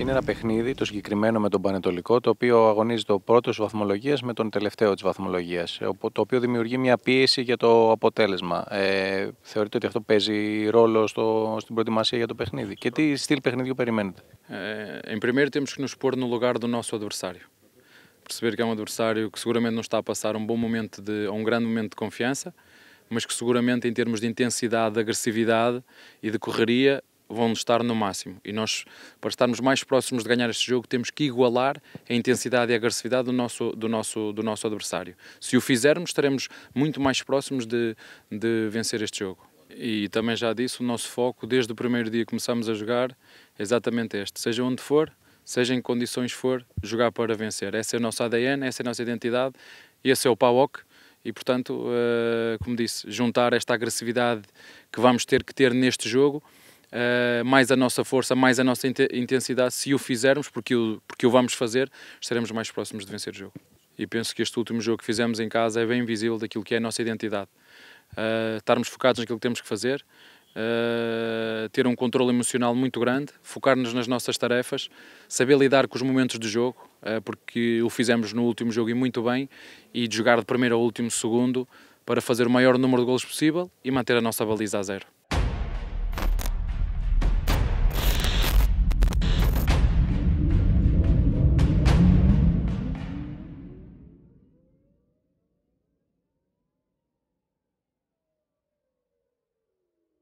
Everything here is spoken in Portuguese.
Είναι ένα παιχνίδι, το συγκεκριμένο με τον Πανετολικό, το οποίο αγωνίζεται ο πρώτο βαθμολογία με τον τελευταίο τη βαθμολογία. Το οποίο δημιουργεί μια πίεση για το αποτέλεσμα. Ε, θεωρείτε ότι αυτό παίζει ρόλο στο, στην προετοιμασία για το παιχνίδι. Και τι στυλ παιχνιδιού περιμένετε. Ε, em primeiro, temos que nos pôr no lugar do nosso adversário. Perceber que é um adversário que seguramente não está a passar um bom momento, de, um grande momento de confiança, mas que seguramente, em termos de intensidade, de agressividade e de correria, vão estar no máximo. E nós, para estarmos mais próximos de ganhar este jogo, temos que igualar a intensidade e a agressividade do nosso, do nosso, do nosso adversário. Se o fizermos, estaremos muito mais próximos de, de vencer este jogo. E também já disse, o nosso foco, desde o primeiro dia que começamos a jogar, é exatamente este. Seja onde for, seja em condições for, jogar para vencer. Essa é a nossa ADN, essa é a nossa identidade, esse é o PAOC e portanto, eh, como disse, juntar esta agressividade que vamos ter que ter neste jogo uh, mais a nossa força, mais a nossa intensidade. Se o fizermos, porque o, porque o vamos fazer, estaremos mais próximos de vencer o jogo. E penso que este último jogo que fizemos em casa é bem visível daquilo que é a nossa identidade. Uh, estarmos focados naquilo que temos que fazer, Uh, ter um controle emocional muito grande, focar-nos nas nossas tarefas, saber lidar com os momentos de jogo, uh, porque o fizemos no último jogo e muito bem, e de jogar de primeiro ao último segundo para fazer o maior número de golos possível e manter a nossa baliza a zero.